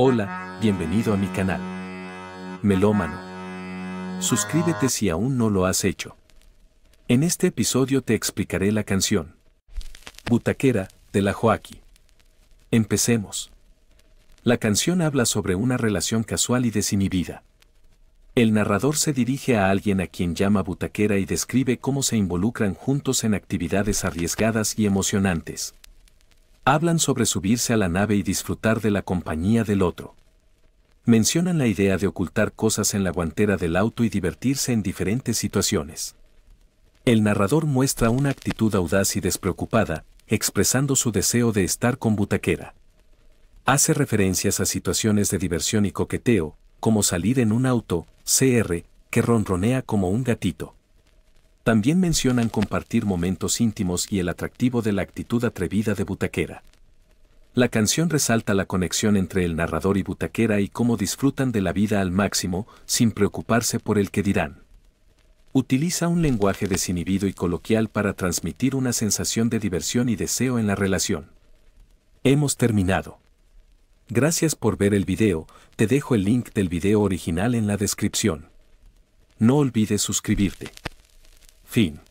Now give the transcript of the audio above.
Hola, bienvenido a mi canal. Melómano. Suscríbete si aún no lo has hecho. En este episodio te explicaré la canción. Butaquera, de la Joaquí. Empecemos. La canción habla sobre una relación casual y desinhibida. El narrador se dirige a alguien a quien llama butaquera y describe cómo se involucran juntos en actividades arriesgadas y emocionantes. Hablan sobre subirse a la nave y disfrutar de la compañía del otro. Mencionan la idea de ocultar cosas en la guantera del auto y divertirse en diferentes situaciones. El narrador muestra una actitud audaz y despreocupada, expresando su deseo de estar con Butaquera. Hace referencias a situaciones de diversión y coqueteo, como salir en un auto, CR, que ronronea como un gatito. También mencionan compartir momentos íntimos y el atractivo de la actitud atrevida de Butaquera. La canción resalta la conexión entre el narrador y Butaquera y cómo disfrutan de la vida al máximo sin preocuparse por el que dirán. Utiliza un lenguaje desinhibido y coloquial para transmitir una sensación de diversión y deseo en la relación. Hemos terminado. Gracias por ver el video, te dejo el link del video original en la descripción. No olvides suscribirte. 2015.